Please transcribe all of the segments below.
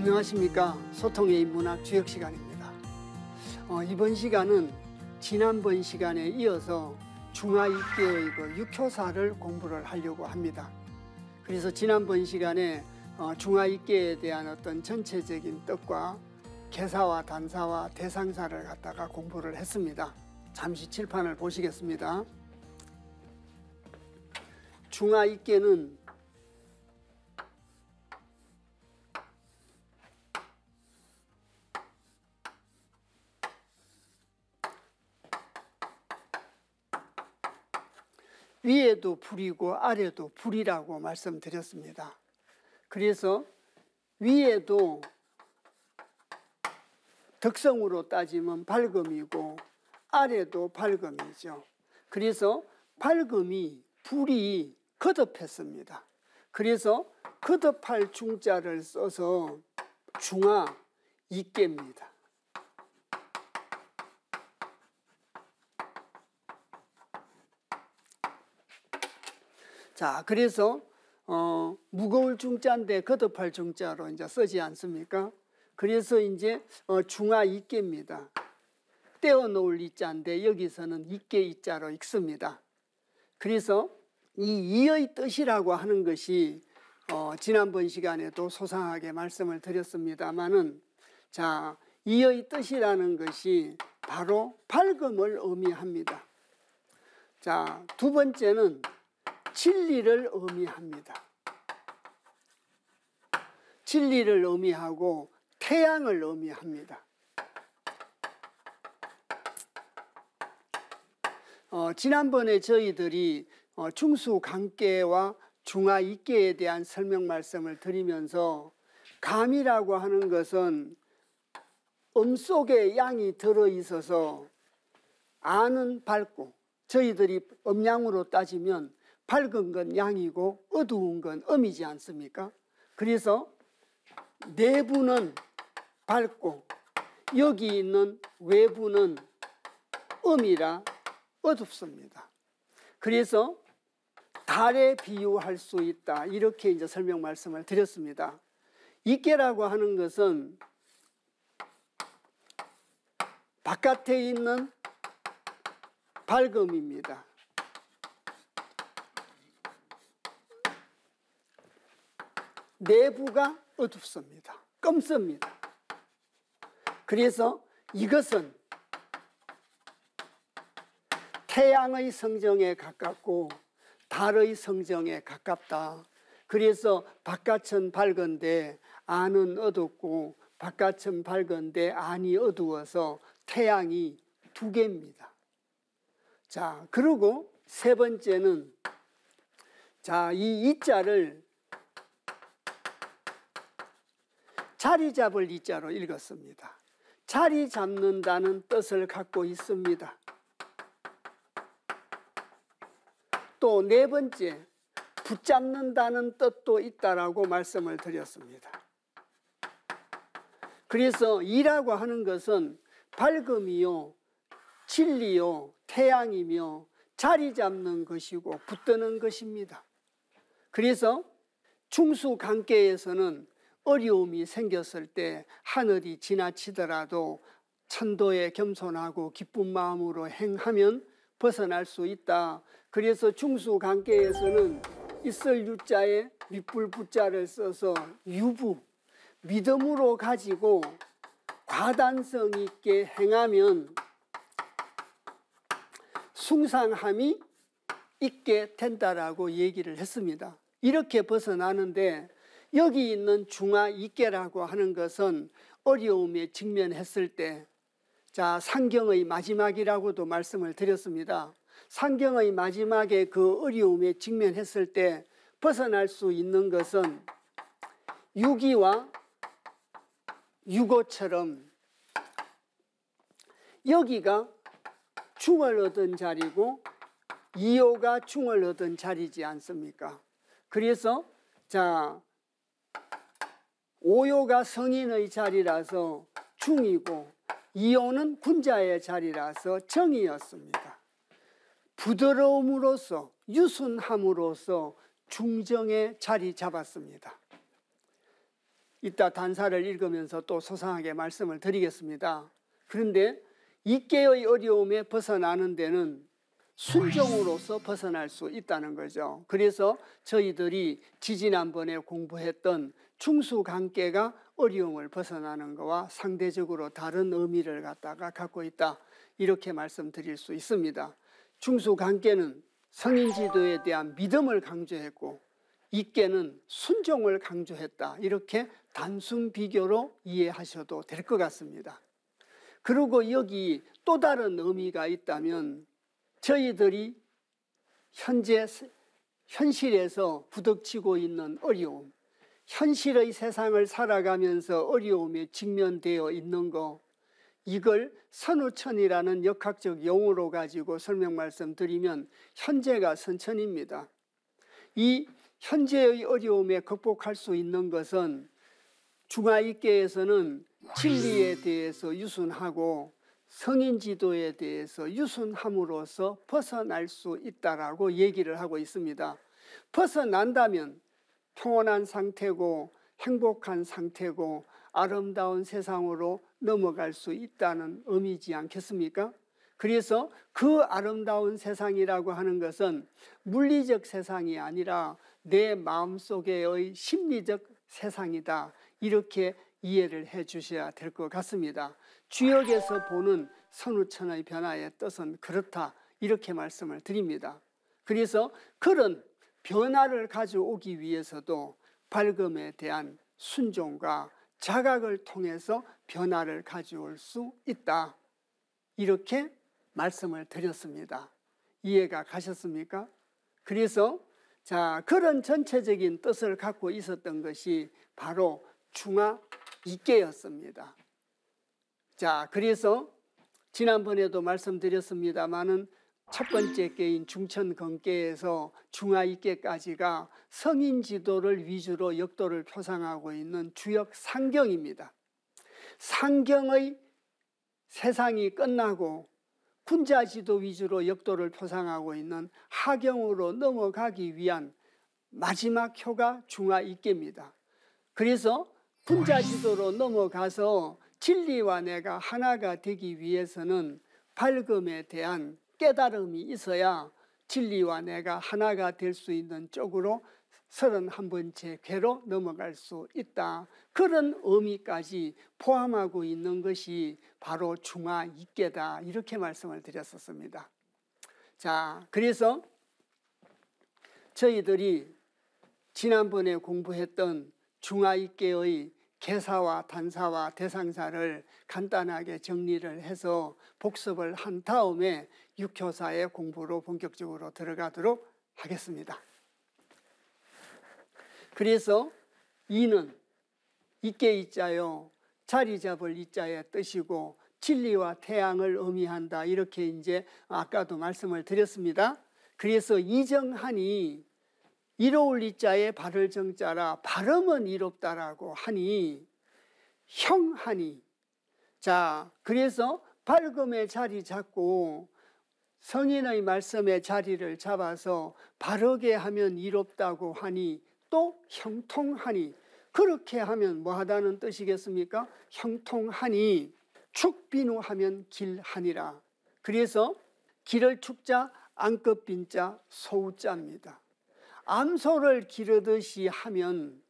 안녕하십니까 소통의 인문학 주역 시간입니다 어, 이번 시간은 지난번 시간에 이어서 중화익계의 그 육효사를 공부를 하려고 합니다 그래서 지난번 시간에 어, 중화익계에 대한 어떤 전체적인 뜻과 개사와 단사와 대상사를 갖다가 공부를 했습니다 잠시 칠판을 보시겠습니다 중화익계는 위에도 불이고 아래도 불이라고 말씀드렸습니다. 그래서 위에도 덕성으로 따지면 밝음이고 아래도 밝음이죠. 그래서 밝음이 불이 거듭했습니다. 그래서 거듭할 중자를 써서 중화 이계입니다. 자, 그래서 어, 무거울 중자인데 거듭할 중자로 이제 쓰지 않습니까? 그래서 이제 어, 중화 이깨입니다. 떼어 놓을 이자인데 여기서는 이깨 이자로 읽습니다. 그래서 이 이의 뜻이라고 하는 것이 어, 지난번 시간에도 소상하게 말씀을 드렸습니다만은 자 이의 뜻이라는 것이 바로 밝음을 의미합니다. 자두 번째는 진리를 의미합니다. 진리를 의미하고 태양을 의미합니다. 어, 지난번에 저희들이 어, 중수관계와 중화이계에 대한 설명 말씀을 드리면서 감이라고 하는 것은 음 속에 양이 들어있어서 아는 밝고 저희들이 음양으로 따지면 밝은 건 양이고 어두운 건 음이지 않습니까? 그래서 내부는 밝고 여기 있는 외부는 음이라 어둡습니다. 그래서 달에 비유할 수 있다. 이렇게 이제 설명 말씀을 드렸습니다. 이깨라고 하는 것은 바깥에 있는 밝음입니다. 내부가 어둡습니다. 검습니다. 그래서 이것은 태양의 성정에 가깝고 달의 성정에 가깝다. 그래서 바깥은 밝은데 안은 어둡고 바깥은 밝은데 안이 어두워서 태양이 두 개입니다. 자, 그리고 세 번째는 자, 이 이자를 자리 잡을 이 자로 읽었습니다. 자리 잡는다는 뜻을 갖고 있습니다. 또 네 번째, 붙잡는다는 뜻도 있다라고 말씀을 드렸습니다. 그래서 이라고 하는 것은 밝음이요, 진리요, 태양이며 자리 잡는 것이고 붙드는 것입니다. 그래서 충수 관계에서는 어려움이 생겼을 때 하늘이 지나치더라도 천도에 겸손하고 기쁜 마음으로 행하면 벗어날 수 있다. 그래서 중수관계에서는 있을 유자에 밑불 부자를 써서 유부 믿음으로 가지고 과단성 있게 행하면 숭상함이 있게 된다라고 얘기를 했습니다. 이렇게 벗어나는데 여기 있는 중화 이께라고 하는 것은 어려움에 직면했을 때, 자, 상경의 마지막이라고도 말씀을 드렸습니다. 상경의 마지막에 그 어려움에 직면했을 때 벗어날 수 있는 것은 유기와 유고처럼 여기가 충을 얻은 자리고 이호가 충을 얻은 자리지 않습니까? 그래서 자 오요가 성인의 자리라서 중이고 이오는 군자의 자리라서 정이었습니다. 부드러움으로써 유순함으로써 중정에 자리 잡았습니다. 이따 단사를 읽으면서 또 소상하게 말씀을 드리겠습니다. 그런데 이깨의 어려움에 벗어나는 데는 순종으로서 벗어날 수 있다는 거죠. 그래서 저희들이 지지난번에 공부했던 충수관계가 어려움을 벗어나는 것과 상대적으로 다른 의미를 갖다가 갖고 있다. 이렇게 말씀드릴 수 있습니다. 충수관계는 성인 지도에 대한 믿음을 강조했고 이께는 순종을 강조했다. 이렇게 단순 비교로 이해하셔도 될 것 같습니다. 그리고 여기 또 다른 의미가 있다면 저희들이 현재 현실에서 부닥치고 있는 어려움, 현실의 세상을 살아가면서 어려움에 직면되어 있는 거, 이걸 선우천이라는 역학적 용어로 가지고 설명 말씀드리면 현재가 선천입니다. 이 현재의 어려움에 극복할 수 있는 것은 중화익계에서는 진리에 대해서 유순하고 성인 지도에 대해서 유순함으로써 벗어날 수 있다라고 얘기를 하고 있습니다. 벗어난다면 평온한 상태고 행복한 상태고 아름다운 세상으로 넘어갈 수 있다는 의미지 않겠습니까? 그래서 그 아름다운 세상이라고 하는 것은 물리적 세상이 아니라 내 마음속의 심리적 세상이다. 이렇게 이해를 해 주셔야 될 것 같습니다. 주역에서 보는 선우천의 변화의 뜻은 그렇다 이렇게 말씀을 드립니다. 그래서 그런 변화를 가져오기 위해서도 발금에 대한 순종과 자각을 통해서 변화를 가져올 수 있다. 이렇게 말씀을 드렸습니다. 이해가 가셨습니까? 그래서 자, 그런 전체적인 뜻을 갖고 있었던 것이 바로 중화 이계였습니다. 자, 그래서 지난번에도 말씀드렸습니다만은 첫 번째 계인 중천 건계에서 중하이계까지가 성인 지도를 위주로 역도를 표상하고 있는 주역 상경입니다. 상경의 세상이 끝나고 군자 지도 위주로 역도를 표상하고 있는 하경으로 넘어가기 위한 마지막 효가 중하이계입니다. 그래서 군자 지도로 넘어가서 진리와 내가 하나가 되기 위해서는 밝음에 대한 깨달음이 있어야 진리와 내가 하나가 될 수 있는 쪽으로 31번째 괴로 넘어갈 수 있다. 그런 의미까지 포함하고 있는 것이 바로 중화 이계다. 이렇게 말씀을 드렸었습니다. 자, 그래서 저희들이 지난번에 공부했던 중화 이계의 개사와 단사와 대상사를 간단하게 정리를 해서 복습을 한 다음에 육효사의 공부로 본격적으로 들어가도록 하겠습니다. 그래서 이는 있게 있자요 자리 잡을 이자의 뜻이고 진리와 태양을 의미한다 이렇게 이제 아까도 말씀을 드렸습니다. 그래서 이정하니 이로울 리자에 발을 정자라 발음은 이롭다라고 하니 형하니 자 그래서 발금의 자리 잡고 성인의 말씀의 자리를 잡아서 바르게 하면 이롭다고 하니 또 형통하니 그렇게 하면 뭐하다는 뜻이겠습니까? 형통하니 축비누하면 길하니라 그래서 길을 축자 안급빈자 소우자입니다 암소를 기르듯이 하면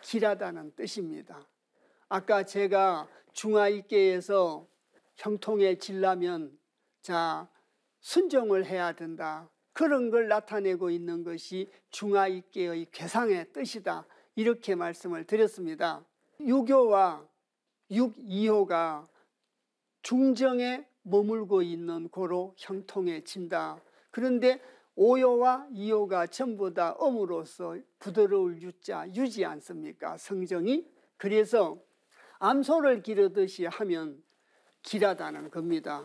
길하다는 뜻입니다. 아까 제가 중화익계에서 형통에 질라면 자 순종을 해야 된다. 그런 걸 나타내고 있는 것이 중화익계의 괴상의 뜻이다. 이렇게 말씀을 드렸습니다. 유교와 육이호가 중정에 머물고 있는 고로 형통해진다. 그런데 오요와 이요가 전부 다 음으로서 부드러울 유자 유지 않습니까? 성정이 그래서 암소를 기르듯이 하면 길하다는 겁니다.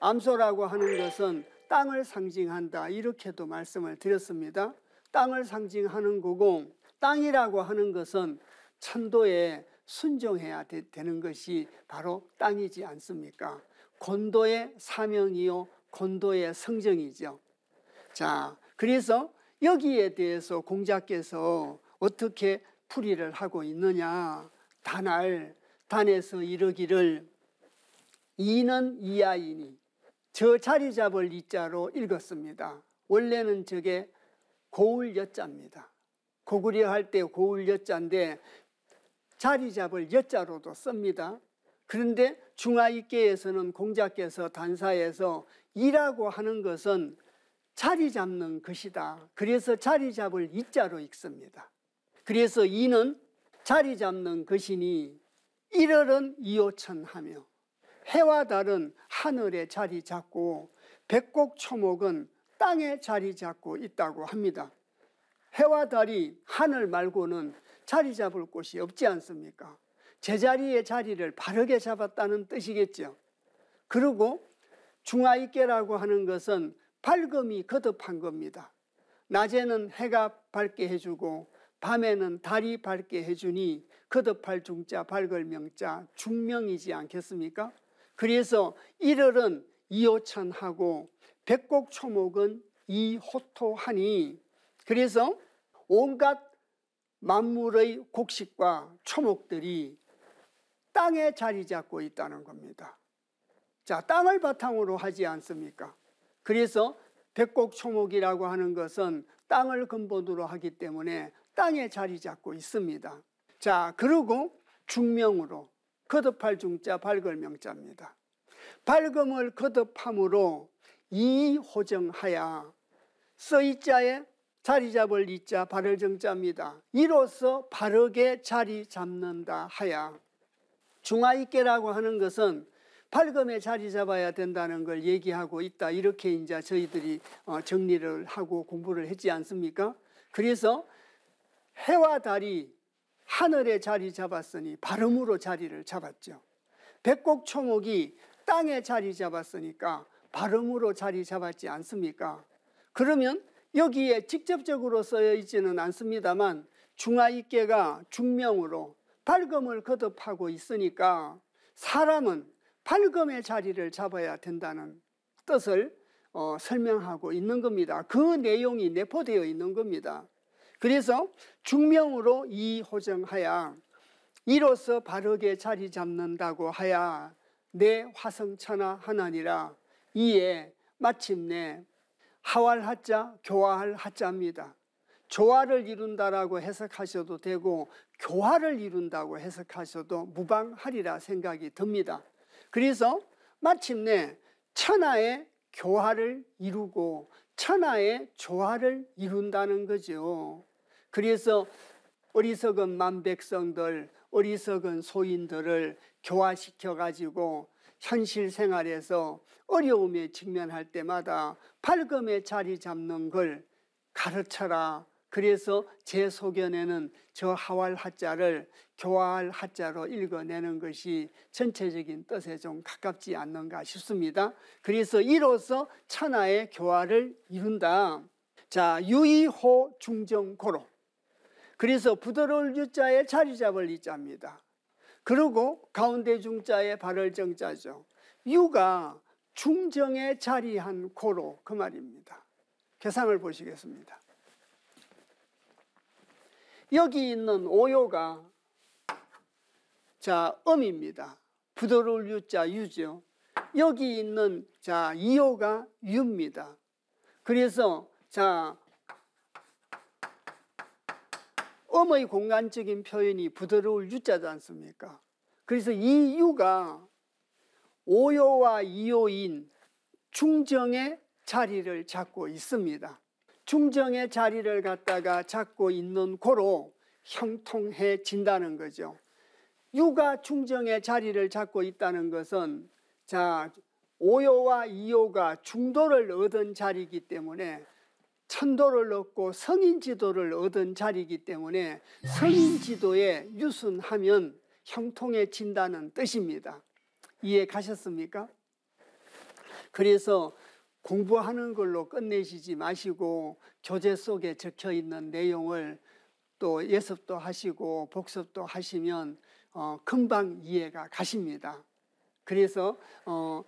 암소라고 하는 것은 땅을 상징한다 이렇게도 말씀을 드렸습니다. 땅을 상징하는 거고 땅이라고 하는 것은 천도에 순종해야 되, 는 것이 바로 땅이지 않습니까? 곤도의 사명이요 곤도의 성정이죠. 자, 그래서 여기에 대해서 공자께서 어떻게 풀이를 하고 있느냐. 단할, 단에서 이르기를 이는 이하이니 저 자리 잡을 이자로 읽었습니다. 원래는 저게 고울 여자입니다. 고구려 할 때 고울 여자인데 자리 잡을 여자로도 씁니다. 그런데 중화익계에서는 공자께서 단사에서 이라고 하는 것은 자리 잡는 것이다. 그래서 자리 잡을 이자로 읽습니다. 그래서 이는 자리 잡는 것이니 일월은 이오천하며 해와 달은 하늘에 자리 잡고 백곡 초목은 땅에 자리 잡고 있다고 합니다. 해와 달이 하늘 말고는 자리 잡을 곳이 없지 않습니까? 제자리의 자리를 바르게 잡았다는 뜻이겠죠. 그리고 중화익계라고 하는 것은 밝음이 거듭한 겁니다. 낮에는 해가 밝게 해주고 밤에는 달이 밝게 해주니 거듭할 중자 밝을 명자 중명이지 않겠습니까? 그래서 일월은 이오천하고 백곡초목은 이호토하니 그래서 온갖 만물의 곡식과 초목들이 땅에 자리 잡고 있다는 겁니다. 자, 땅을 바탕으로 하지 않습니까? 그래서 백곡초목이라고 하는 것은 땅을 근본으로 하기 때문에 땅에 자리 잡고 있습니다. 자, 그리고 중명으로 거듭할 중자 발걸명자입니다. 발금을 거듭함으로 이호정하야 써이자에 자리 잡을 이자 발을 정자입니다. 이로써 바르게 자리 잡는다 하야 중화익계라고 하는 것은 팔금에 자리 잡아야 된다는 걸 얘기하고 있다. 이렇게 이제 저희들이 어, 정리를 하고 공부를 했지 않습니까? 그래서 해와 달이 하늘에 자리 잡았으니 발음으로 자리를 잡았죠. 백곡초목이 땅에 자리 잡았으니까 발음으로 자리 잡았지 않습니까? 그러면 여기에 직접적으로 쓰여 있지는 않습니다만 중하이께가 중명으로 발금을 거듭하고 있으니까 사람은 발금의 자리를 잡아야 된다는 뜻을 어, 설명하고 있는 겁니다. 그 내용이 내포되어 있는 겁니다. 그래서 중명으로 이호정하야 이로써 바르게 자리 잡는다고 하야 내 화성천하 하나니라 이에 마침내 하왈 하자 교화할 하자입니다. 조화를 이룬다라고 해석하셔도 되고 교화를 이룬다고 해석하셔도 무방하리라 생각이 듭니다. 그래서 마침내 천하의 교화를 이루고 천하의 조화를 이룬다는 거죠. 그래서 어리석은 만백성들, 어리석은 소인들을 교화시켜 가지고 현실 생활에서 어려움에 직면할 때마다 밝음의 자리 잡는 걸 가르쳐라 그래서 제 소견에는 저 하왈 하자를 교활 하자로 읽어내는 것이 전체적인 뜻에 좀 가깝지 않는가 싶습니다. 그래서 이로써 천하의 교화를 이룬다. 자, 유이호 중정고로. 그래서 부드러울 유자에 자리 잡을 이자입니다. 그리고 가운데 중자에 발을 정자죠. 유가 중정에 자리한 고로 그 말입니다. 계상을 보시겠습니다. 여기 있는 오요가 자 음입니다. 부드러울 유자 유죠. 여기 있는 자 이요가 유입니다. 그래서 자 음의 공간적인 표현이 부드러울 유자지 않습니까? 그래서 이 유가 오요와 이요인 중정의 자리를 잡고 있습니다. 중정의 자리를 갖다가 잡고 있는 고로 형통해진다는 거죠. 유가 중정의 자리를 잡고 있다는 것은 자 오요와 이요가 중도를 얻은 자리이기 때문에 천도를 얻고 성인 지도를 얻은 자리이기 때문에 성인 지도에 유순하면 형통해진다는 뜻입니다. 이해 가셨습니까? 그래서 공부하는 걸로 끝내시지 마시고 교재 속에 적혀 있는 내용을 또 예습도 하시고 복습도 하시면 어, 금방 이해가 가십니다. 그래서 어,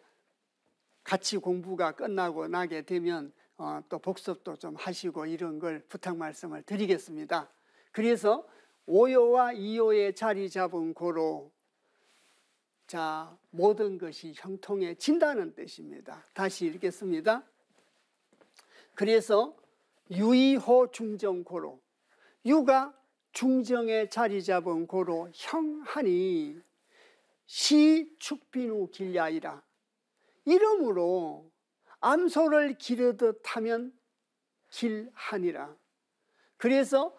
같이 공부가 끝나고 나게 되면 어, 또 복습도 좀 하시고 이런 걸 부탁 말씀을 드리겠습니다. 그래서 오요와 이요의 자리 잡은 고로 자, 모든 것이 형통해진다는 뜻입니다. 다시 읽겠습니다. 그래서 유이호 중정 고로 유가 중정에 자리 잡은 고로 형하니 시 축빈우 길야이라 이러므로 암소를 기르듯 하면 길하니라 그래서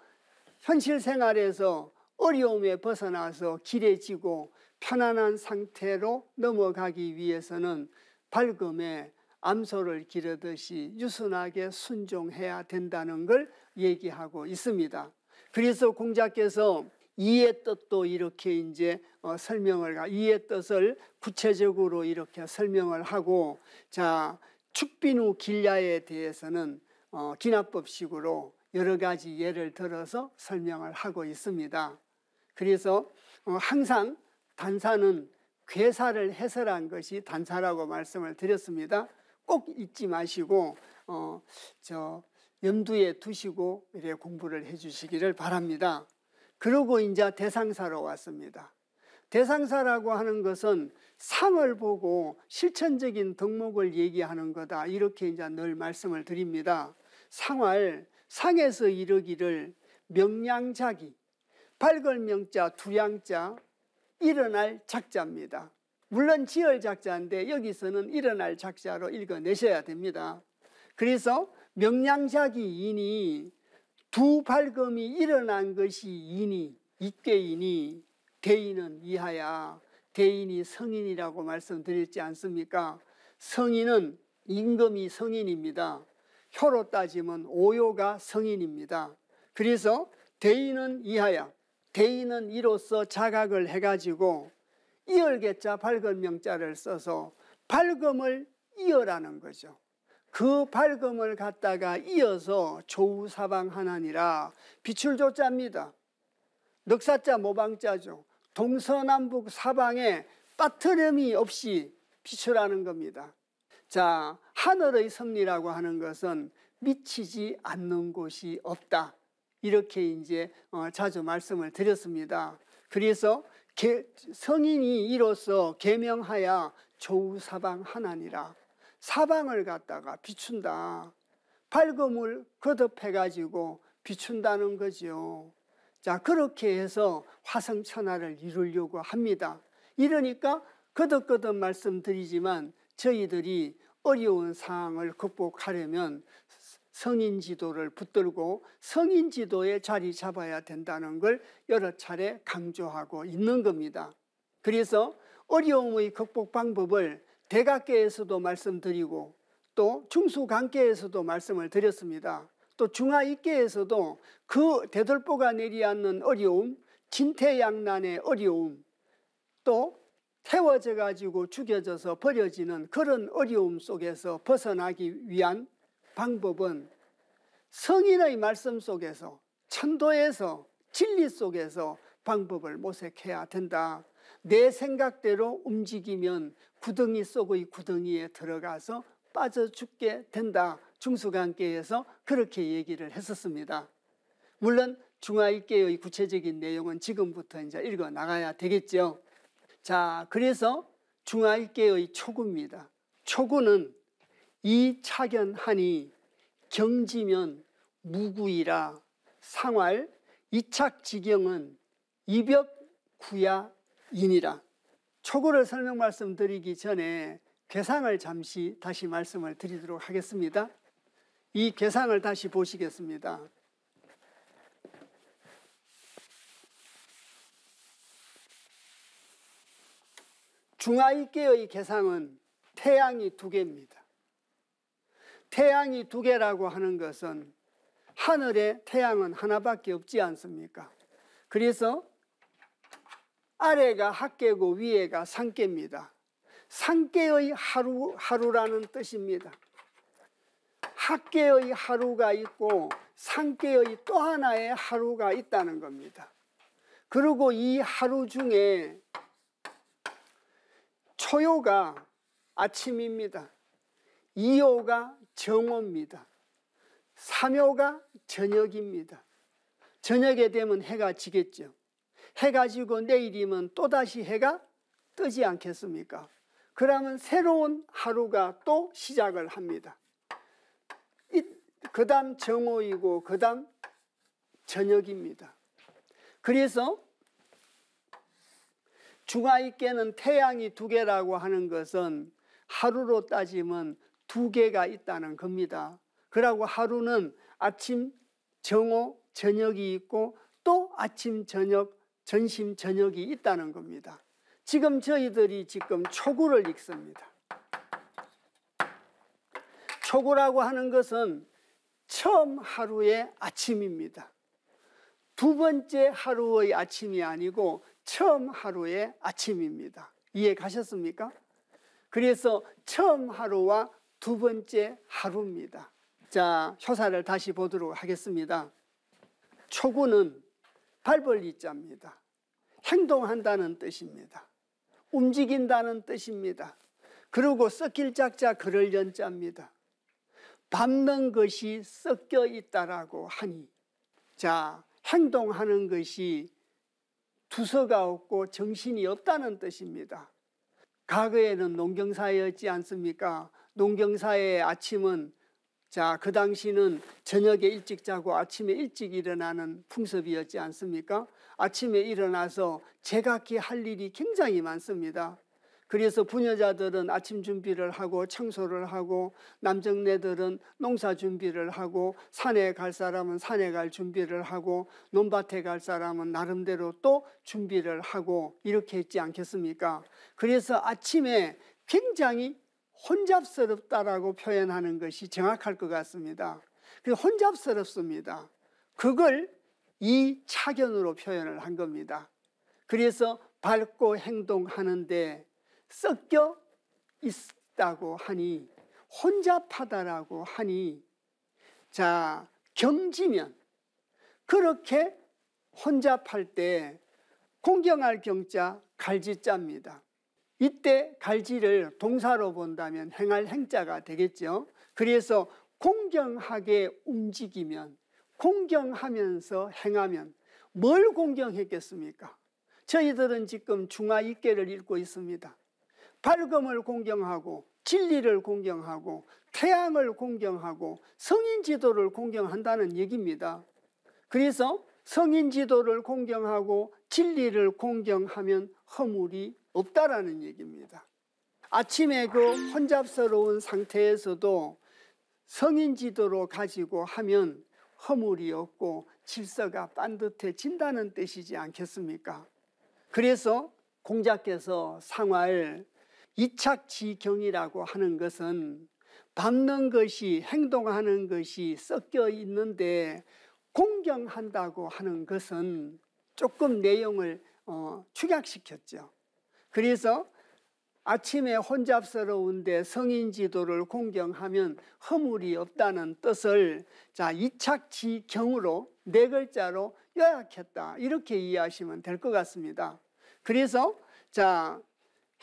현실 생활에서 어려움에 벗어나서 길해지고 편안한 상태로 넘어가기 위해서는 밝음에 암소를 기르듯이 유순하게 순종해야 된다는 걸 얘기하고 있습니다. 그래서 공자께서 이의 뜻도 이렇게 이제 어, 설명을 이의 뜻을 구체적으로 이렇게 설명을 하고 자 축빈우 길야에 대해서는 어, 기납법식으로 여러 가지 예를 들어서 설명을 하고 있습니다. 그래서 어, 항상 단사는 괴사를 해설한 것이 단사라고 말씀을 드렸습니다. 꼭 잊지 마시고 어, 저 염두에 두시고 이래 공부를 해주시기를 바랍니다. 그러고 이제 대상사로 왔습니다. 대상사라고 하는 것은 상을 보고 실천적인 덕목을 얘기하는 거다 이렇게 이제 늘 말씀을 드립니다. 상활 상에서 이르기를 명량자기 발걸명자 두량자 일어날 작자입니다. 물론 지을 작자인데 여기서는 일어날 작자로 읽어내셔야 됩니다. 그래서 명량작이 이니 두 발금이 일어난 것이 이니 이께이니 대인은 이하야 대인이 성인이라고 말씀드렸지 않습니까? 성인은 임금이 성인입니다. 혀로 따지면 오요가 성인입니다. 그래서 대인은 이하야 개인은 이로써 자각을 해가지고 이열개자 밝은 명자를 써서 밝음을 이어라는 거죠. 그 밝음을 갖다가 이어서 조우사방 하나니라 빛을 조자입니다 넉사자 모방자죠. 동서남북 사방에 빠트림이 없이 비추라는 겁니다. 자, 하늘의 섭리라고 하는 것은 미치지 않는 곳이 없다. 이렇게 이제 어, 자주 말씀을 드렸습니다. 그래서 성인이 이로써 계명하여 조우사방 하나니라 사방을 갖다가 비춘다. 밝음을 거듭해가지고 비춘다는 거지자 그렇게 해서 화성천하를 이루려고 합니다. 이러니까 거듭거듭 말씀드리지만 저희들이 어려운 상황을 극복하려면 성인 지도를 붙들고 성인 지도에 자리 잡아야 된다는 걸 여러 차례 강조하고 있는 겁니다. 그래서 어려움의 극복 방법을 대각계에서도 말씀드리고 또 중수관계에서도 말씀을 드렸습니다. 또 중하익계에서도 그 대들보가 내리앉는 어려움, 진퇴양난의 어려움, 또 태워져 가지고 죽여져서 버려지는 그런 어려움 속에서 벗어나기 위한 방법은 성인의 말씀 속에서 천도에서 진리 속에서 방법을 모색해야 된다. 내 생각대로 움직이면 구덩이 속의 구덩이에 들어가서 빠져 죽게 된다. 중수관계에서 그렇게 얘기를 했었습니다. 물론 중화일계의 구체적인 내용은 지금부터 이제 읽어 나가야 되겠죠. 자, 그래서 중화일계의 초구입니다. 초구는 이 착연하니 경지면 무구이라 상활 이착지경은 입역 구야인이라 초고를 설명 말씀드리기 전에 괴상을 잠시 다시 말씀을 드리도록 하겠습니다 이 괴상을 다시 보시겠습니다 중하이계의 개상은 태양이 두 개입니다. 태양이 두 개라고 하는 것은 하늘에 태양은 하나밖에 없지 않습니까? 그래서 아래가 학계고 위에가 상계입니다. 상계의 하루, 하루라는 뜻입니다. 학계의 하루가 있고 상계의 또 하나의 하루가 있다는 겁니다. 그리고 이 하루 중에 초요가 아침입니다. 이요가 정오입니다. 삼요가 저녁입니다. 저녁에 되면 해가 지겠죠. 해가 지고 내일이면 또다시 해가 뜨지 않겠습니까? 그러면 새로운 하루가 또 시작을 합니다. 그 다음 정오이고 그 다음 저녁입니다. 그래서 중화있게는 태양이 두 개라고 하는 것은 하루로 따지면 두 개가 있다는 겁니다. 그러고 하루는 아침, 정오, 저녁이 있고 또 아침, 저녁, 전심, 저녁이 있다는 겁니다. 지금 저희들이 지금 초구를 읽습니다. 초구라고 하는 것은 처음 하루의 아침입니다. 두 번째 하루의 아침이 아니고 처음 하루의 아침입니다. 이해 가셨습니까? 그래서 처음 하루와 두 번째 하루입니다. 자, 효사를 다시 보도록 하겠습니다. 초구는 발벌리 자입니다. 행동한다는 뜻입니다. 움직인다는 뜻입니다. 그리고 썩길 작자 그럴 연자입니다. 밟는 것이 섞여 있다라고 하니 자 행동하는 것이 두서가 없고 정신이 없다는 뜻입니다. 과거에는 농경사였지 않습니까? 농경사의 아침은 자, 그 당시는 저녁에 일찍 자고 아침에 일찍 일어나는 풍습이었지 않습니까? 아침에 일어나서 제각기 할 일이 굉장히 많습니다. 그래서 부녀자들은 아침 준비를 하고 청소를 하고 남정네들은 농사 준비를 하고 산에 갈 사람은 산에 갈 준비를 하고 논밭에 갈 사람은 나름대로 또 준비를 하고 이렇게 했지 않겠습니까? 그래서 아침에 굉장히 혼잡스럽다라고 표현하는 것이 정확할 것 같습니다. 혼잡스럽습니다. 그걸 이 착연으로 표현을 한 겁니다. 그래서 밝고 행동하는데 섞여 있다고 하니 혼잡하다라고 하니 자 경지면 그렇게 혼잡할 때 공경할 경자 갈지자니다 이때 갈지를 동사로 본다면 행할 행자가 되겠죠. 그래서 공경하게 움직이면 공경하면서 행하면 뭘 공경했겠습니까? 저희들은 지금 중화 입계를 읽고 있습니다. 밝음을 공경하고 진리를 공경하고 태양을 공경하고 성인 지도를 공경한다는 얘기입니다. 그래서 성인 지도를 공경하고 진리를 공경하면 허물이 없다라는 얘기입니다. 아침에 그 혼잡스러운 상태에서도 성인 지도로 가지고 하면 허물이 없고 질서가 반듯해진다는 뜻이지 않겠습니까? 그래서 공자께서 상화 이착지경이라고 하는 것은 밟는 것이 행동하는 것이 섞여 있는데 공경한다고 하는 것은 조금 내용을 어, 축약시켰죠. 그래서 아침에 혼잡스러운데 성인 지도를 공경하면 허물이 없다는 뜻을 자, 이착지 경으로 네 글자로 요약했다. 이렇게 이해하시면 될 것 같습니다. 그래서 자,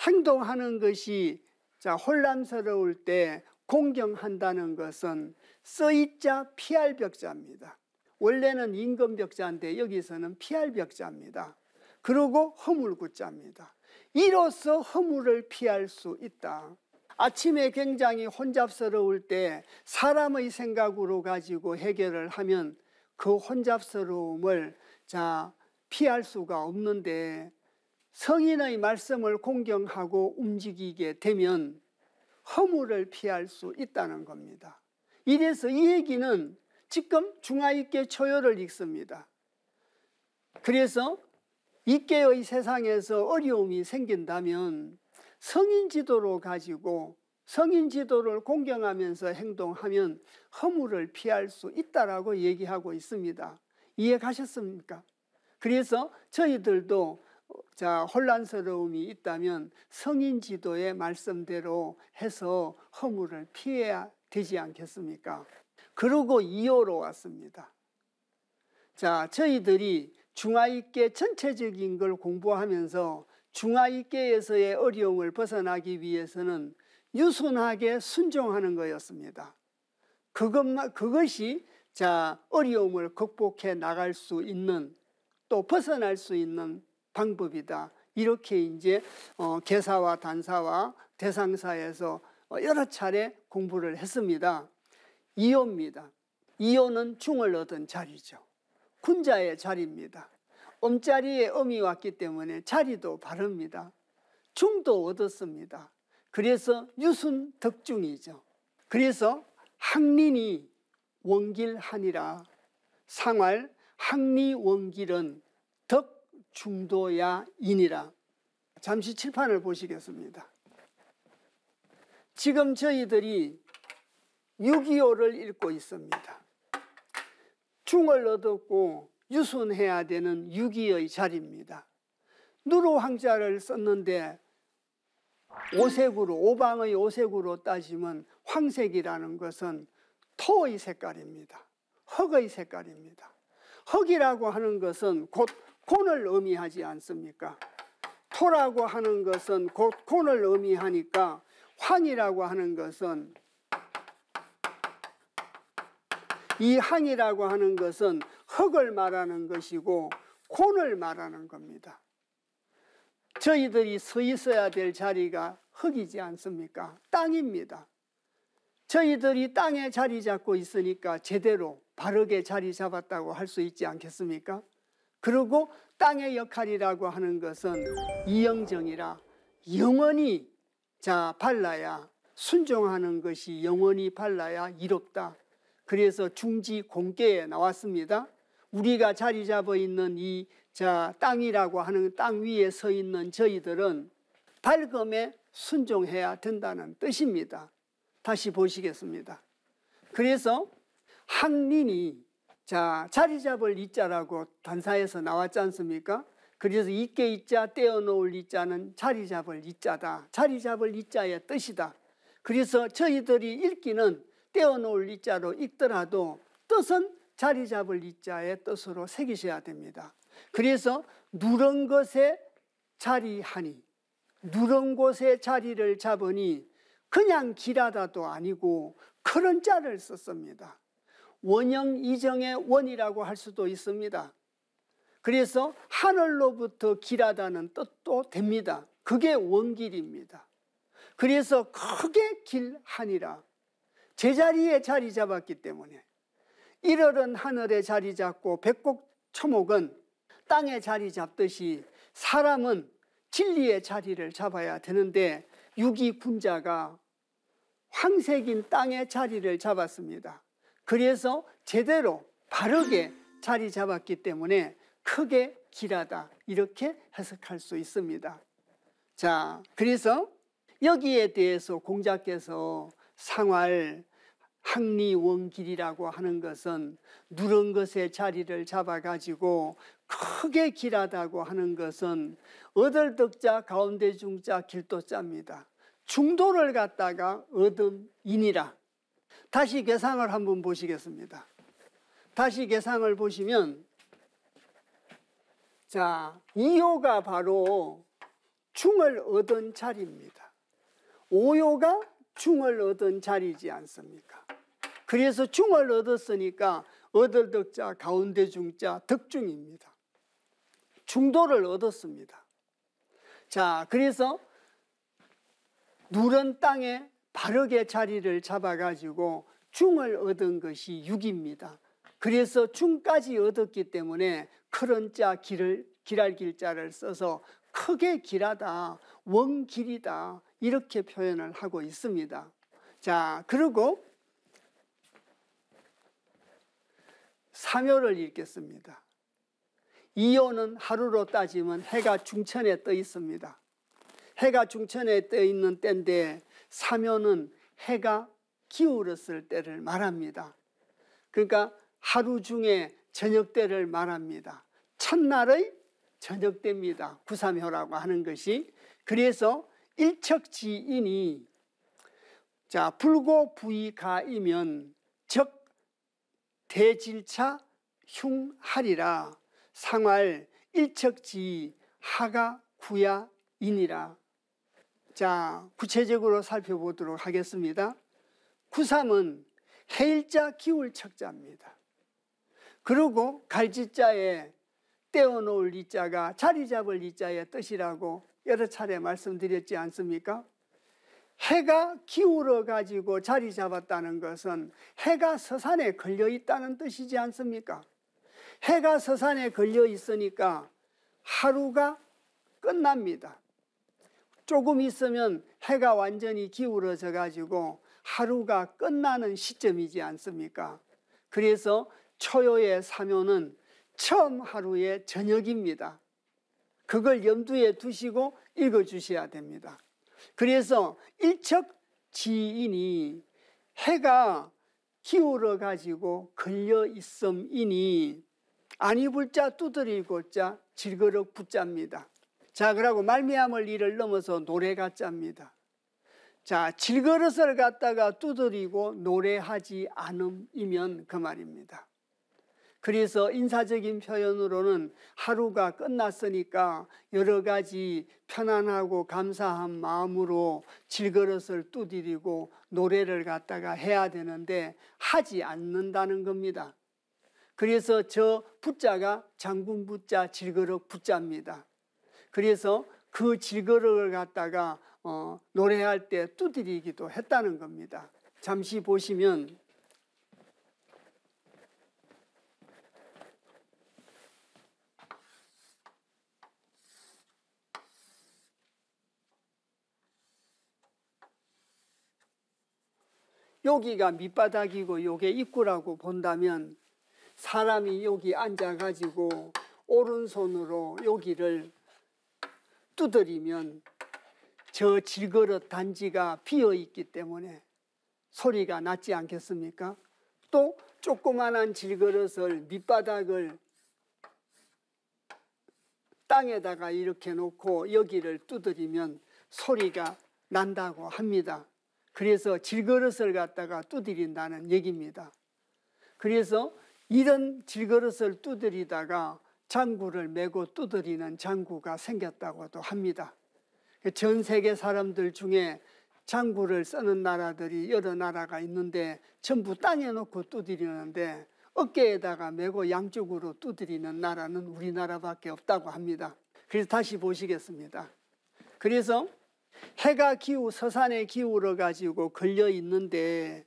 행동하는 것이 자, 혼란스러울 때 공경한다는 것은 써있자 피할 벽자입니다. 원래는 임금 벽자인데 여기서는 피할 벽자입니다. 그리고 허물구자입니다. 이로써 허물을 피할 수 있다. 아침에 굉장히 혼잡스러울 때 사람의 생각으로 가지고 해결을 하면 그 혼잡스러움을 자 피할 수가 없는데 성인의 말씀을 공경하고 움직이게 되면 허물을 피할 수 있다는 겁니다. 이래서 이 얘기는 지금 중화익계 초열을 읽습니다. 그래서 이깨의 세상에서 어려움이 생긴다면 성인 지도로 가지고 성인 지도를 공경하면서 행동하면 허물을 피할 수 있다라고 얘기하고 있습니다. 이해 가셨습니까? 그래서 저희들도 자, 혼란스러움이 있다면 성인 지도의 말씀대로 해서 허물을 피해야 되지 않겠습니까? 그러고 이호로 왔습니다. 자, 저희들이 중화익계 전체적인 걸 공부하면서 중화익계에서의 어려움을 벗어나기 위해서는 유순하게 순종하는 거였습니다. 그것만 그것이 자 어려움을 극복해 나갈 수 있는 또 벗어날 수 있는 방법이다. 이렇게 이제 어, 개사와 단사와 대상사에서 어, 여러 차례 공부를 했습니다. 이호입니다. 이호는 중을 얻은 자리죠. 군자의 자리입니다. 엄자리에 엄이 왔기 때문에 자리도 바릅니다. 중도 얻었습니다. 그래서 유순 덕중이죠. 그래서 학린이 원길하니라 상활 학리 원길은 덕 중도야 인이라 잠시 칠판을 보시겠습니다. 지금 저희들이 6.25를 읽고 있습니다. 중을 얻었고 유순해야 되는 유기의 자리입니다. 누로 황자를 썼는데 오색으로 오방의 오색으로 따지면 황색이라는 것은 토의 색깔입니다. 흙의 색깔입니다. 흙이라고 하는 것은 곧 곤을 의미하지 않습니까? 토라고 하는 것은 곧 곤을 의미하니까 황이라고 하는 것은 이 항이라고 하는 것은 흙을 말하는 것이고 콘을 말하는 겁니다. 저희들이 서 있어야 될 자리가 흙이지 않습니까? 땅입니다. 저희들이 땅에 자리 잡고 있으니까 제대로 바르게 자리 잡았다고 할 수 있지 않겠습니까? 그리고 땅의 역할이라고 하는 것은 이영정이라 영원히 자 발라야 순종하는 것이 영원히 발라야 이롭다 그래서 중지 공개에 나왔습니다. 우리가 자리 잡아 있는 이 자 땅이라고 하는 땅 위에 서 있는 저희들은 밝음에 순종해야 된다는 뜻입니다. 다시 보시겠습니다. 그래서 항린이 자 자리 잡을 이자라고 단사에서 나왔지 않습니까? 그래서 있게 있자 떼어놓을 이자는 자리 잡을 이자다. 자리 잡을 이자의 뜻이다. 그래서 저희들이 읽기는 떼어놓을 이자로 읽더라도 뜻은 자리 잡을 이자의 뜻으로 새기셔야 됩니다. 그래서 누런 것에 자리하니 누런 곳에 자리를 잡으니 그냥 길하다도 아니고 그런 자를 썼습니다. 원형 이정의 원이라고 할 수도 있습니다. 그래서 하늘로부터 길하다는 뜻도 됩니다. 그게 원길입니다. 그래서 크게 길하니라. 제자리에 자리 잡았기 때문에 1월은 하늘에 자리 잡고 백곡 초목은 땅에 자리 잡듯이 사람은 진리의 자리를 잡아야 되는데 유기 군자가 황색인 땅에 자리를 잡았습니다. 그래서 제대로 바르게 자리 잡았기 때문에 크게 길하다 이렇게 해석할 수 있습니다. 자, 그래서 여기에 대해서 공자께서 상활 항리원길이라고 하는 것은 누런 것의 자리를 잡아가지고 크게 길하다고 하는 것은 어덜덕자 가운데 중자 길도자입니다. 중도를 갖다가 얻음이니라. 다시 계상을 한번 보시겠습니다. 다시 계상을 보시면 자 이호가 바로 충을 얻은 자리입니다. 오요가 중을 얻은 자리지 않습니까? 그래서 충을 얻었으니까 얻을 덕자 가운데 중자 덕중입니다. 중도를 얻었습니다. 자, 그래서 누런 땅에 바르게 자리를 잡아가지고 중을 얻은 것이 육입니다. 그래서 중까지 얻었기 때문에 크런자 길을 길할 길자를 써서 크게 길하다 원길이다 이렇게 표현을 하고 있습니다. 자 그리고 사묘를 읽겠습니다. 이오는 하루로 따지면 해가 중천에 떠 있습니다. 해가 중천에 떠 있는 때인데 사묘는 해가 기울었을 때를 말합니다. 그러니까 하루 중에 저녁 때를 말합니다. 첫날의 저녁 때입니다. 구삼효라고 하는 것이 그래서 일척지인이 자 불고 부이가이면 적 대질차 흉하리라 상할 일척지 하가 구야이니라 자 구체적으로 살펴보도록 하겠습니다 구삼은 해일자 기울 척자입니다 그리고 갈지자에 떼어놓을 이자가 자리 잡을 이자의 뜻이라고 여러 차례 말씀드렸지 않습니까? 해가 기울어 가지고 자리 잡았다는 것은 해가 서산에 걸려 있다는 뜻이지 않습니까? 해가 서산에 걸려 있으니까 하루가 끝납니다. 조금 있으면 해가 완전히 기울어져 가지고 하루가 끝나는 시점이지 않습니까? 그래서 초요의 사묘는 처음 하루의 저녁입니다. 그걸 염두에 두시고 읽어 주셔야 됩니다. 그래서 일척 지인이 해가 기울어 가지고 걸려 있음이니 아니불자 두드리고자 질그럭 붙잡니다. 자 그러고 말미암을 일을 넘어서 노래가 짭니다. 자 질그릇을 갖다가 두드리고 노래하지 않음이면 그 말입니다. 그래서 인사적인 표현으로는 하루가 끝났으니까 여러 가지 편안하고 감사한 마음으로 질그릇을 두드리고 노래를 갖다가 해야 되는데 하지 않는다는 겁니다. 그래서 저 붓자가 장군 붓자 질그릇 붓자입니다. 그래서 그 질그릇을 갖다가 어, 노래할 때 두드리기도 했다는 겁니다. 잠시 보시면 여기가 밑바닥이고 요게 입구라고 본다면 사람이 여기 앉아가지고 오른손으로 여기를 두드리면 저 질그릇 단지가 비어 있기 때문에 소리가 났지 않겠습니까? 또 조그만한 질그릇을 밑바닥을 땅에다가 이렇게 놓고 여기를 두드리면 소리가 난다고 합니다. 그래서 질그릇을 갖다가 두드린다는 얘기입니다. 그래서 이런 질그릇을 두드리다가 장구를 메고 두드리는 장구가 생겼다고도 합니다. 전 세계 사람들 중에 장구를 쓰는 나라들이 여러 나라가 있는데 전부 땅에 놓고 두드리는데 어깨에다가 메고 양쪽으로 두드리는 나라는 우리나라밖에 없다고 합니다. 그래서 다시 보시겠습니다. 그래서 해가 기우 서산에 기울어 가지고 걸려 있는데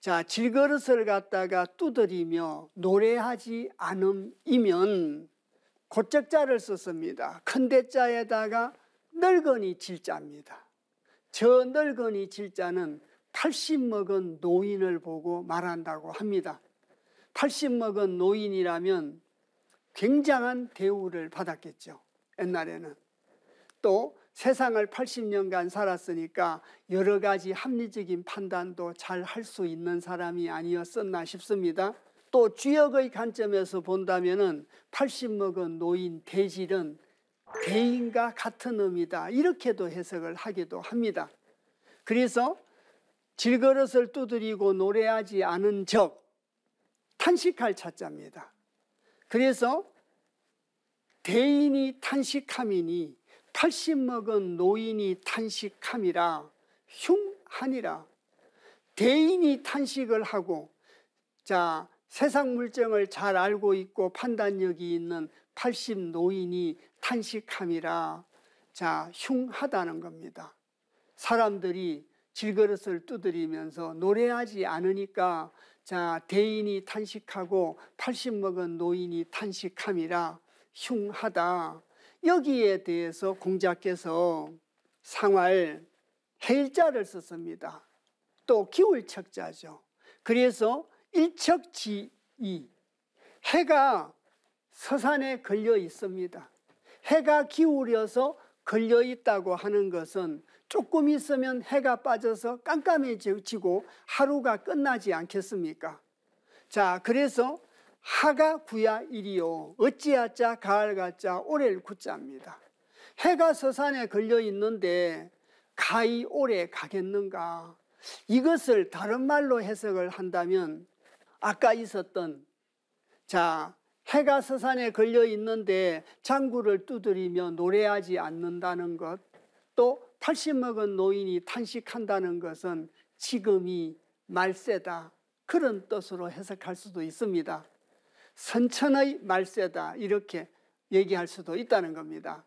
자 질그릇을 갖다가 두드리며 노래하지 않음이면 고적자를 썼습니다. 큰대자에다가 늙은이 질자입니다. 저 늙은이 질자는 80 먹은 노인을 보고 말한다고 합니다. 80 먹은 노인이라면 굉장한 대우를 받았겠죠. 옛날에는. 또 세상을 80년간 살았으니까 여러 가지 합리적인 판단도 잘 할 수 있는 사람이 아니었었나 싶습니다. 또 주역의 관점에서 본다면은 80 먹은 노인 대질은 대인과 같은 의미다 이렇게도 해석을 하기도 합니다. 그래서 질그릇을 두드리고 노래하지 않은 적 탄식할 차자입니다. 그래서 대인이 탄식함이니 80 먹은 노인이 탄식함이라 흉하니라 대인이 탄식을 하고 자 세상 물정을 잘 알고 있고 판단력이 있는 80 노인이 탄식함이라 자 흉하다는 겁니다 사람들이 질그릇을 두드리면서 노래하지 않으니까 자 대인이 탄식하고 80 먹은 노인이 탄식함이라 흉하다 여기에 대해서 공자께서 상활 해일자를 썼습니다. 또 기울척자죠. 그래서 일척지이 해가 서산에 걸려 있습니다. 해가 기울여서 걸려 있다고 하는 것은 조금 있으면 해가 빠져서 깜깜해지고 하루가 끝나지 않겠습니까? 자, 그래서 하가 구야 일이요 어찌하자 가을가자 올해를 굳자입니다. 해가 서산에 걸려 있는데 가히 오래 가겠는가? 이것을 다른 말로 해석을 한다면 아까 있었던 자 해가 서산에 걸려 있는데 장구를 두드리며 노래하지 않는다는 것, 또 80먹은 노인이 탄식한다는 것은 지금이 말세다. 그런 뜻으로 해석할 수도 있습니다. 선천의 말세다 이렇게 얘기할 수도 있다는 겁니다.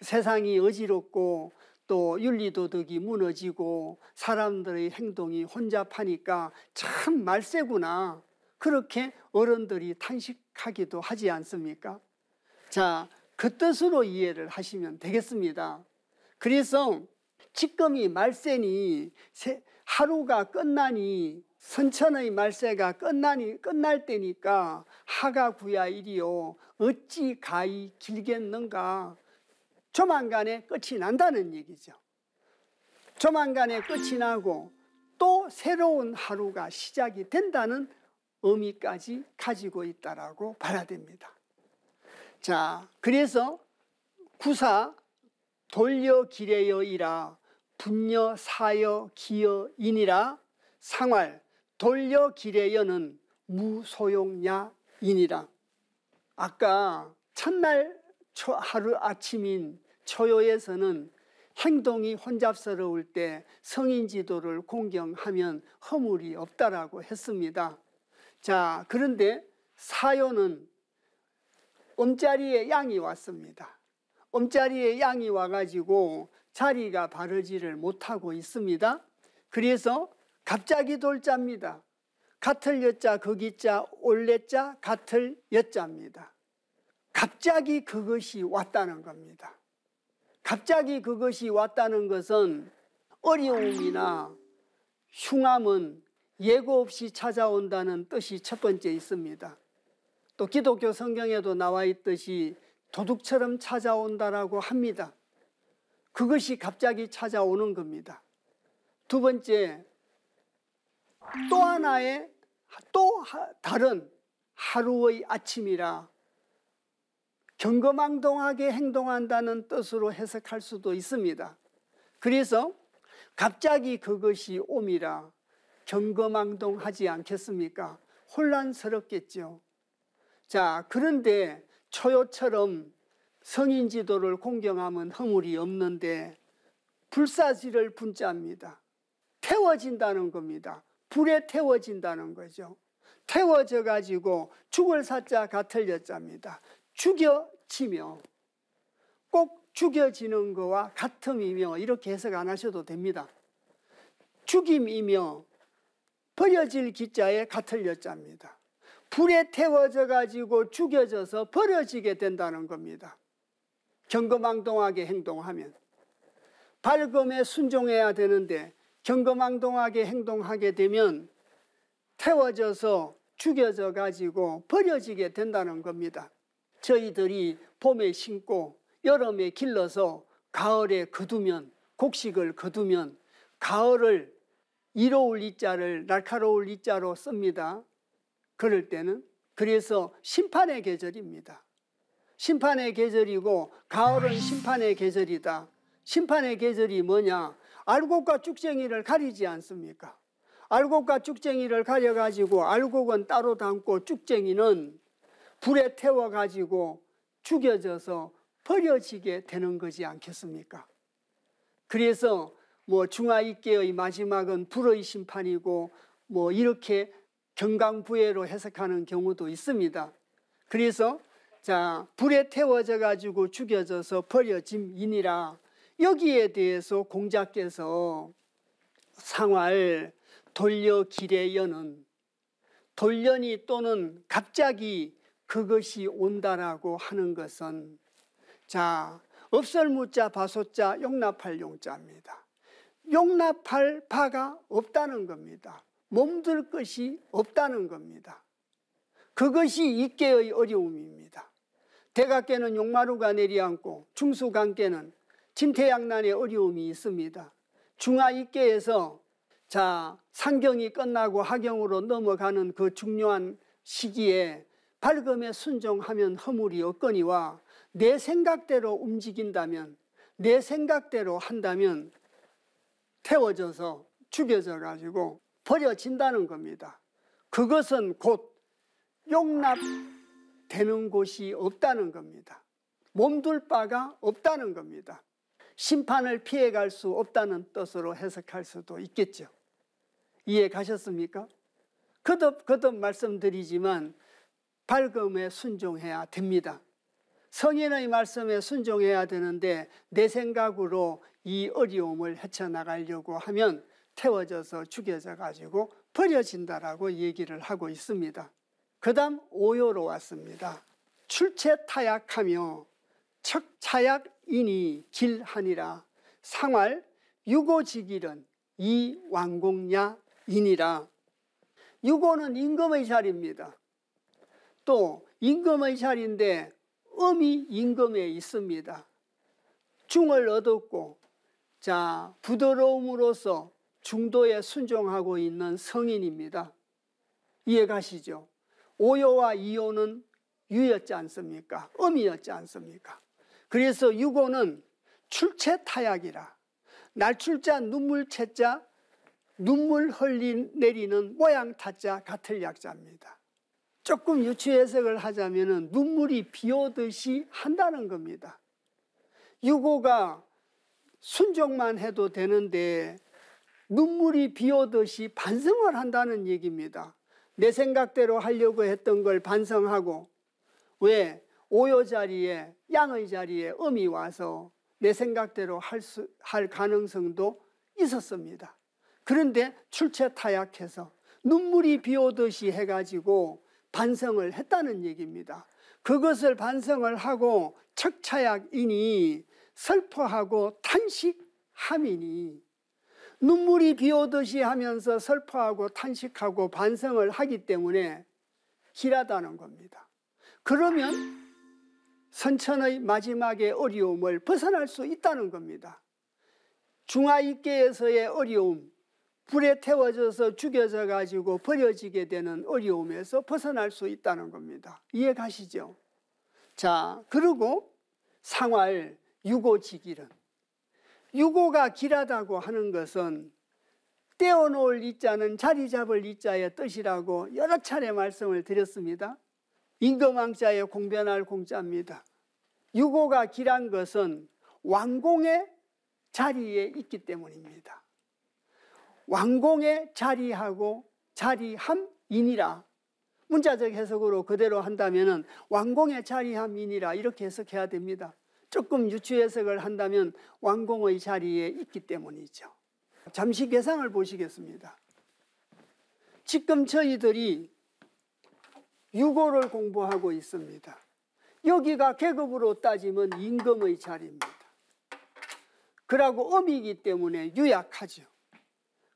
세상이 어지럽고 또 윤리도덕이 무너지고 사람들의 행동이 혼잡하니까 참 말세구나 그렇게 어른들이 탄식하기도 하지 않습니까? 자, 그 뜻으로 이해를 하시면 되겠습니다. 그래서 지금이 말세니 하루가 끝나니 선천의 말세가 끝나니 끝날 때니까 하가구야 일이요 어찌 가히 길겠는가 조만간에 끝이 난다는 얘기죠. 조만간에 끝이 나고 또 새로운 하루가 시작이 된다는 의미까지 가지고 있다라고 봐야 됩니다. 자, 그래서 구사 돌려 기래여이라 분여 사여 기여인이라 상활 돌려 길에 여는 무소용냐이니라. 아까 첫날 초, 하루 아침인 초요에서는 행동이 혼잡스러울 때 성인 지도를 공경하면 허물이 없다라고 했습니다. 자, 그런데 사요는 엄자리에 양이 왔습니다. 엄자리에 양이 와가지고 자리가 바르지를 못하고 있습니다. 그래서 갑자기 돌자입니다. 같을 여자 거기 자 올레 자 같을 여자입니다. 갑자기 그것이 왔다는 겁니다. 갑자기 그것이 왔다는 것은 어려움이나 흉함은 예고 없이 찾아온다는 뜻이 첫 번째 있습니다. 또 기독교 성경에도 나와 있듯이 도둑처럼 찾아온다라고 합니다. 그것이 갑자기 찾아오는 겁니다. 두 번째, 또 하나의 또 다른 하루의 아침이라 경거망동하게 행동한다는 뜻으로 해석할 수도 있습니다. 그래서 갑자기 그것이 옴이라 경거망동하지 않겠습니까? 혼란스럽겠죠. 자, 그런데 초요처럼 성인 지도를 공경하면 허물이 없는데 불사지를 분자입니다. 태워진다는 겁니다. 불에 태워진다는 거죠. 태워져 가지고 죽을 사자 같을 여자입니다. 죽여지며 꼭 죽여지는 거와 같음이며 이렇게 해석 안 하셔도 됩니다. 죽임이며 버려질 기자에 같을 여자입니다. 불에 태워져 가지고 죽여져서 버려지게 된다는 겁니다. 경거망동하게 행동하면 밝음에 순종해야 되는데 경거망동하게 행동하게 되면 태워져서 죽여져 가지고 버려지게 된다는 겁니다. 저희들이 봄에 심고 여름에 길러서 가을에 거두면 곡식을 거두면 가을을 이로울 이자를 날카로울 이자로 씁니다. 그럴 때는 그래서 심판의 계절입니다. 심판의 계절이고 가을은 심판의 계절이다. 심판의 계절이 뭐냐? 알곡과 쭉쟁이를 가리지 않습니까? 알곡과 쭉쟁이를 가려가지고 알곡은 따로 담고 쭉쟁이는 불에 태워가지고 죽여져서 버려지게 되는 거지 않겠습니까? 그래서 뭐 중화익계의 마지막은 불의 심판이고 뭐 이렇게 경강부회로 해석하는 경우도 있습니다. 그래서 자 불에 태워져 가지고 죽여져서 버려짐이니라 여기에 대해서 공자께서 상활 돌려 길에 여는 돌연이 또는 갑자기 그것이 온다라고 하는 것은 자 없설무자 바소자 용납할 용자입니다. 용납할 바가 없다는 겁니다. 몸둘 것이 없다는 겁니다. 그것이 이계의 어려움입니다. 대각계는 용마루가 내리앉고 중수관계는 진퇴양난의 어려움이 있습니다. 중화익계에서 자 상경이 끝나고 하경으로 넘어가는 그 중요한 시기에 밝음에 순종하면 허물이 없거니와 내 생각대로 움직인다면 내 생각대로 한다면 태워져서 죽여져 가지고 버려진다는 겁니다. 그것은 곧 용납되는 곳이 없다는 겁니다. 몸둘 바가 없다는 겁니다. 심판을 피해갈 수 없다는 뜻으로 해석할 수도 있겠죠. 이해 가셨습니까? 거듭 거듭 말씀드리지만 밝음에 순종해야 됩니다. 성인의 말씀에 순종해야 되는데 내 생각으로 이 어려움을 헤쳐나가려고 하면 태워져서 죽여져 가지고 버려진다라고 얘기를 하고 있습니다. 그다음 오요로 왔습니다. 출체 타약하며 척차약 이니 길하니라 상활 유고직일은 이 왕공야 인이라 유고는 임금의 자리입니다 또 임금의 자리인데 음이 임금에 있습니다 중을 얻었고 자 부드러움으로써 중도에 순종하고 있는 성인입니다 이해가시죠? 오요와 이요는 유였지 않습니까? 음이었지 않습니까? 그래서 유고는 출체 타약이라 날출자 눈물 채자 눈물 흘리 내리는 모양 타자 같을 약자입니다. 조금 유추 해석을 하자면 눈물이 비오듯이 한다는 겁니다. 유고가 순종만 해도 되는데 눈물이 비오듯이 반성을 한다는 얘기입니다. 내 생각대로 하려고 했던 걸 반성하고 왜 오요 자리에 양의 자리에 음이 와서 내 생각대로 할, 수, 할 가능성도 있었습니다. 그런데 출체 타약해서 눈물이 비 오듯이 해가지고 반성을 했다는 얘기입니다. 그것을 반성을 하고 척차약이니 설포하고 탄식함이니 눈물이 비 오듯이 하면서 설포하고 탄식하고 반성을 하기 때문에 길하다는 겁니다. 그러면 선천의 마지막의 어려움을 벗어날 수 있다는 겁니다. 중화익계에서의 어려움, 불에 태워져서 죽여져 가지고 버려지게 되는 어려움에서 벗어날 수 있다는 겁니다. 이해 가시죠? 자, 그리고 상활 유고지길은 유고가 길하다고 하는 것은 떼어놓을 이자는 자리 잡을 이자의 뜻이라고 여러 차례 말씀을 드렸습니다. 임금망자에 공변할 공자입니다. 유고가 길한 것은 왕공의 자리에 있기 때문입니다. 왕공의 자리하고 자리함인이라 문자적 해석으로 그대로 한다면 왕공의 자리함인이라 이렇게 해석해야 됩니다. 조금 유추 해석을 한다면 왕공의 자리에 있기 때문이죠. 잠시 계상을 보시겠습니다. 지금 저희들이 유고를 공부하고 있습니다. 여기가 계급으로 따지면 임금의 자리입니다. 그러고 음이기 때문에 유약하죠.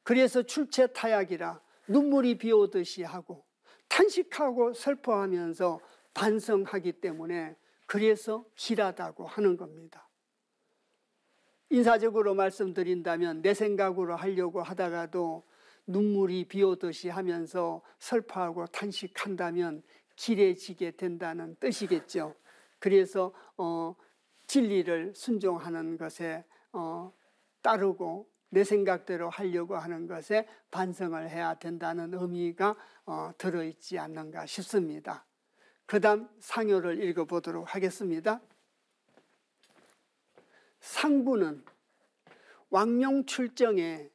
그래서 출체 타약이라 눈물이 비오듯이 하고 탄식하고 슬퍼하면서 반성하기 때문에 그래서 길하다고 하는 겁니다. 인사적으로 말씀드린다면 내 생각으로 하려고 하다가도 눈물이 비오듯이 하면서 설파하고 탄식한다면 길해지게 된다는 뜻이겠죠. 그래서 어, 진리를 순종하는 것에 어, 따르고 내 생각대로 하려고 하는 것에 반성을 해야 된다는 의미가 어, 들어있지 않는가 싶습니다. 그 다음 상요를 읽어보도록 하겠습니다. 상부는 왕룡 출정에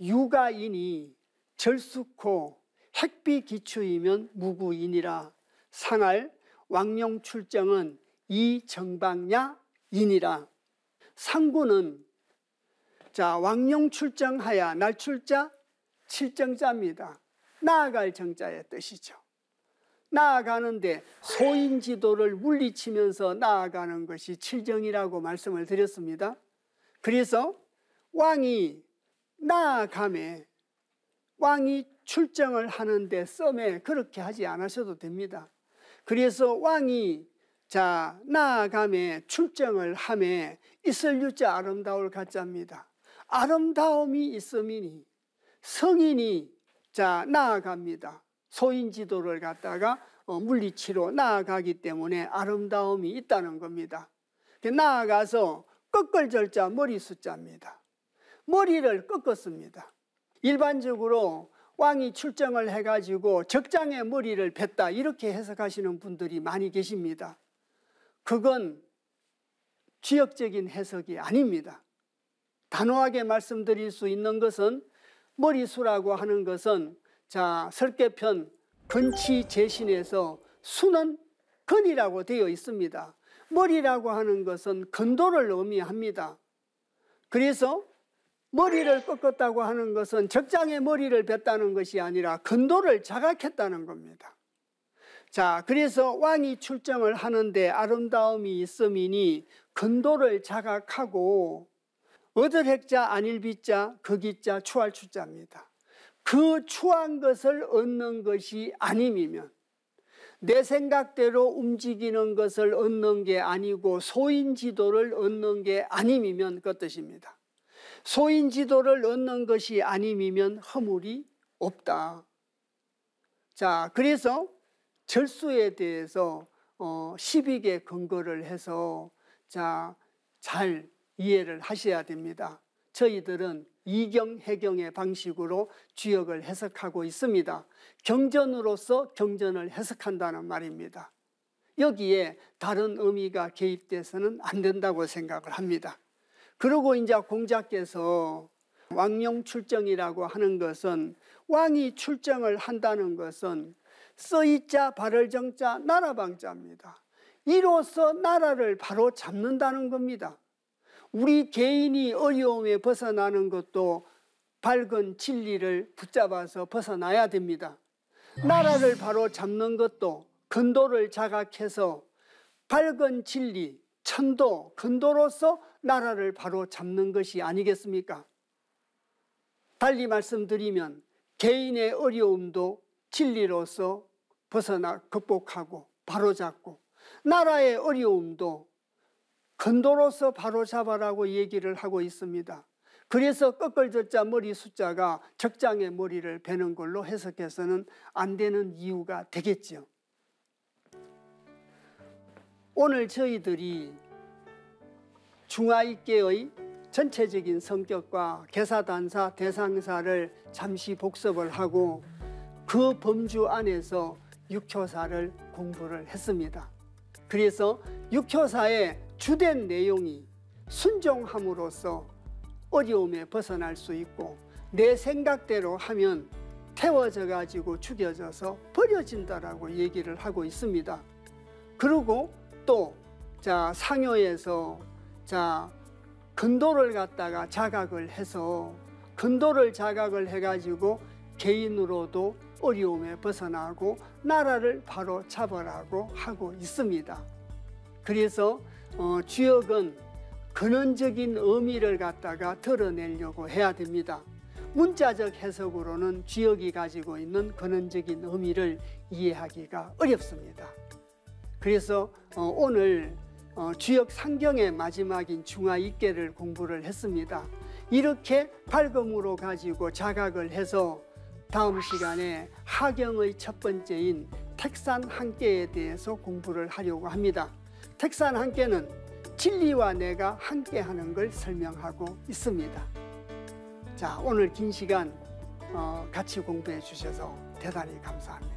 유가인이 절숙호 핵비 기초이면 무구인이라 상할 왕령 출정은 이 정방야인이라 상구는 자 왕령 출정하야 날출자 칠정자입니다. 나아갈 정자의 뜻이죠. 나아가는데 소인 지도를 물리치면서 나아가는 것이 칠정이라고 말씀을 드렸습니다. 그래서 왕이 나아감에 왕이 출정을 하는데 썸에 그렇게 하지 않으셔도 됩니다. 그래서 왕이 자 나아감에 출정을 함에 있을 유자 아름다울 가짜입니다. 아름다움이 있음이니 성인이 자 나아갑니다. 소인 지도를 갖다가 어, 물리치로 나아가기 때문에 아름다움이 있다는 겁니다. 그 나아가서 꺾을 절자 머리 숫자입니다. 머리를 꺾었습니다. 일반적으로 왕이 출정을 해가지고 적장의 머리를 뱉다 이렇게 해석하시는 분들이 많이 계십니다. 그건 지역적인 해석이 아닙니다. 단호하게 말씀드릴 수 있는 것은 머리수라고 하는 것은 자 설계편 근치 제신에서 수는 근이라고 되어 있습니다. 머리라고 하는 것은 근도를 의미합니다. 그래서 머리를 꺾었다고 하는 것은 적장의 머리를 뱉다는 것이 아니라 근도를 자각했다는 겁니다. 자, 그래서 왕이 출정을 하는데 아름다움이 있음이니 근도를 자각하고 어들 핵자 안일 비자 거기자 추할 추자입니다. 그 추한 것을 얻는 것이 아님이면 내 생각대로 움직이는 것을 얻는 게 아니고 소인 지도를 얻는 게 아님이면 그 뜻입니다. 소인 지도를 얻는 것이 아님이면 허물이 없다. 자, 그래서 절수에 대해서 어, 12개 근거를 해서 자, 잘 이해를 하셔야 됩니다. 저희들은 이경 해경의 방식으로 주역을 해석하고 있습니다. 경전으로서 경전을 해석한다는 말입니다. 여기에 다른 의미가 개입돼서는 안 된다고 생각을 합니다. 그러고 이제 공자께서 왕령 출정이라고 하는 것은 왕이 출정을 한다는 것은 써이자 발을 정자 나라방자입니다. 이로써 나라를 바로 잡는다는 겁니다. 우리 개인이 어려움에 벗어나는 것도 밝은 진리를 붙잡아서 벗어나야 됩니다. 나라를 바로 잡는 것도 근도를 자각해서 밝은 진리, 천도, 근도로서 나라를 바로 잡는 것이 아니겠습니까? 달리 말씀드리면 개인의 어려움도 진리로서 벗어나 극복하고 바로잡고 나라의 어려움도 근도로서 바로잡아라고 얘기를 하고 있습니다. 그래서 꺾을젖자 머리 숫자가 적장의 머리를 베는 걸로 해석해서는 안 되는 이유가 되겠죠. 오늘 저희들이 중화익계의 전체적인 성격과 개사단사, 대상사를 잠시 복습을 하고 그 범주 안에서 육효사를 공부를 했습니다. 그래서 육효사의 주된 내용이 순종함으로써 어려움에 벗어날 수 있고 내 생각대로 하면 태워져 가지고 죽여져서 버려진다라고 얘기를 하고 있습니다. 그리고 또 자, 상요에서 자 근도를 갖다가 자각을 해서 근도를 자각을 해가지고 개인으로도 어려움에 벗어나고 나라를 바로 잡으라고 하고 있습니다. 그래서 어, 주역은 근원적인 의미를 갖다가 드러내려고 해야 됩니다. 문자적 해석으로는 주역이 가지고 있는 근원적인 의미를 이해하기가 어렵습니다. 그래서 어, 오늘 어, 주역 상경의 마지막인 중화익계를 공부를 했습니다. 이렇게 팔금으로 가지고 자각을 해서 다음 시간에 하경의 첫 번째인 택산 한계에 대해서 공부를 하려고 합니다. 택산 한계는 진리와 내가 함께하는 걸 설명하고 있습니다. 자, 오늘 긴 시간 어, 같이 공부해 주셔서 대단히 감사합니다.